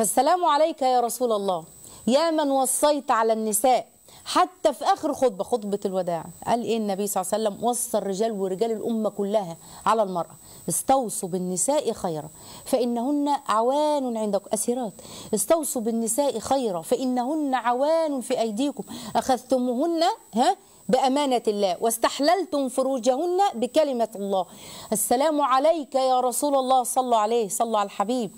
فالسلام عليك يا رسول الله يا من وصيت على النساء حتى في آخر خطبة خطبة الوداع قال إيه النبي صلى الله عليه وسلم وصى الرجال ورجال الأمة كلها على المرأة استوصوا بالنساء خيرا فإنهن عوان عندكم أسيرات استوصوا بالنساء خيرا فإنهن عوان في أيديكم أخذتموهن ها بأمانة الله واستحللتم فروجهن بكلمة الله السلام عليك يا رسول الله صلوا عليه صلوا على الحبيب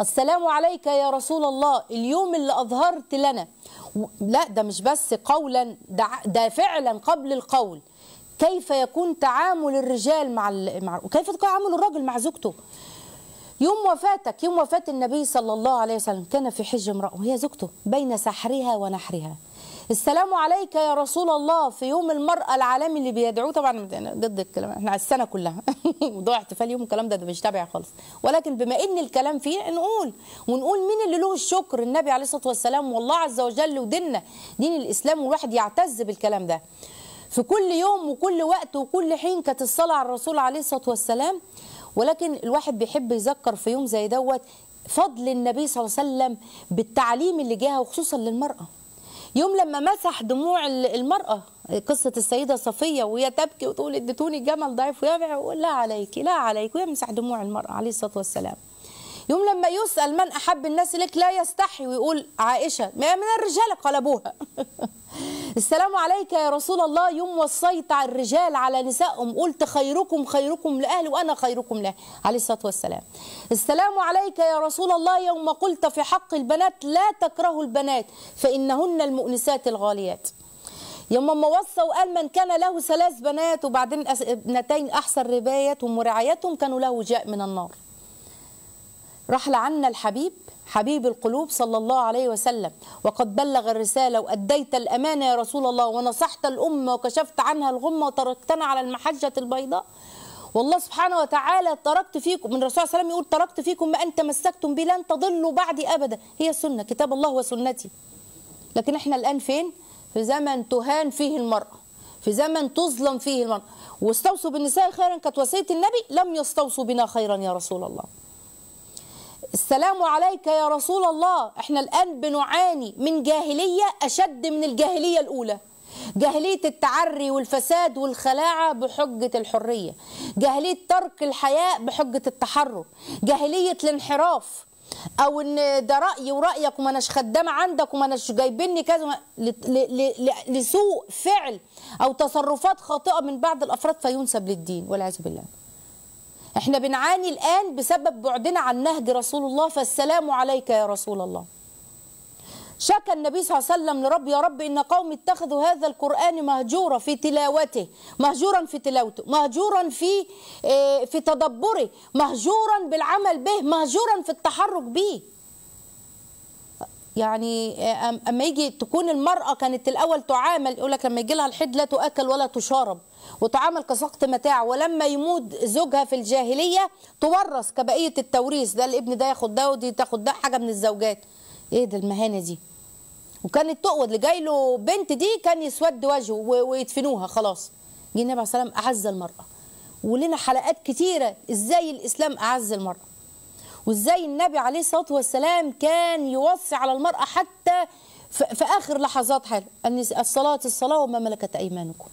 السلام عليك يا رسول الله اليوم اللي أظهرت لنا لا ده مش بس قولا ده, ده فعلا قبل القول كيف يكون تعامل الرجال مع, مع وكيف تعامل الرجل مع زوجته يوم وفاتك يوم وفاة النبي صلى الله عليه وسلم كان في حج امرأة وهي زوجته بين سحرها ونحرها السلام عليك يا رسول الله في يوم المرأة العالمي اللي بيدعوه طبعا ضد الكلام احنا على السنة كلها موضوع احتفال يوم الكلام ده, ده مش تابع خالص ولكن بما ان الكلام فيه نقول ونقول مين اللي له الشكر النبي عليه الصلاة والسلام والله عز وجل وديننا دين الإسلام والواحد يعتز بالكلام ده في كل يوم وكل وقت وكل حين كانت الصلاة على الرسول عليه الصلاة والسلام ولكن الواحد بيحب يذكر في يوم زي دوت فضل النبي صلى الله عليه وسلم بالتعليم اللي جاها وخصوصا للمرأة يوم لما مسح دموع المرأة قصة السيدة صفية وهي تبكي وتقول اديتوني جمل ضعيف ويقول لا عليك لا عليك ويمسح دموع المرأة عليه الصلاة والسلام يوم لما يسأل من أحب الناس إليك لا يستحي ويقول عائشة ما من الرجال قلبوها السلام عليك يا رسول الله يوم وصيت على الرجال على نسائهم قلت خيركم خيركم لأهلي وأنا خيركم له عليه الصلاة والسلام السلام عليك يا رسول الله يوم قلت في حق البنات لا تكرهوا البنات فإنهن المؤنسات الغاليات يوم ما وصى وقال من كان له ثلاث بنات وبعدين ابنتين احسن ربايتهم ورعايتهم كانوا له جاء من النار رحل عنا الحبيب حبيب القلوب صلى الله عليه وسلم وقد بلغ الرسالة وأديت الأمانة يا رسول الله ونصحت الأمة وكشفت عنها الغمة وتركتنا على المحجة البيضاء والله سبحانه وتعالى تركت فيكم من الرسول صلى الله عليه وسلم يقول تركت فيكم ما أن تمسكتم به لن تضلوا بعدي أبدا هي السنة كتاب الله وسنتي لكن احنا الآن فين؟ في زمن تهان فيه المرأة في زمن تظلم فيه المرأة واستوصوا بالنساء خيرا كانت وصية النبي لم يستوصوا بنا خيرا يا رسول الله السلام عليك يا رسول الله احنا الآن بنعاني من جاهلية أشد من الجاهلية الأولى جاهلية التعري والفساد والخلاعة بحجة الحرية جاهلية ترك الحياء بحجة التحرر جاهلية الانحراف او ان ده رايي ورايك وما اناش خدامه عندك وما اناش جايبيني كذا لسوء فعل او تصرفات خاطئه من بعض الافراد فينسب للدين والعياذ بالله احنا بنعاني الآن بسبب بعدنا عن نهج رسول الله فالسلام عليك يا رسول الله شكى النبي صلى الله عليه وسلم لرب يا رب إن قوم اتخذوا هذا القرآن مهجورا في تلاوته مهجورا في تلاوته مهجورا في آه، في تدبره مهجورا بالعمل به مهجورا في التحرك به يعني آه، أما يجي تكون المرأة كانت الأول تعامل يقول لك لما يجي لها الحد لا تؤكل ولا تشارب وتعامل كسقط متاع ولما يموت زوجها في الجاهليه تورث كبقيه التوريث ده الابن ده ياخد ده ودي تاخد ده حاجه من الزوجات ايه ده المهانه دي وكانت تقود اللي جاي له بنت دي كان يسود وجهه ويدفنوها خلاص جه النبي عليه السلام اعز المراه ولنا حلقات كتيره ازاي الاسلام اعز المراه وازاي النبي عليه الصلاه والسلام كان يوصي على المراه حتى في اخر لحظات لحظاتها الصلاه الصلاه وما ملكت ايمانكم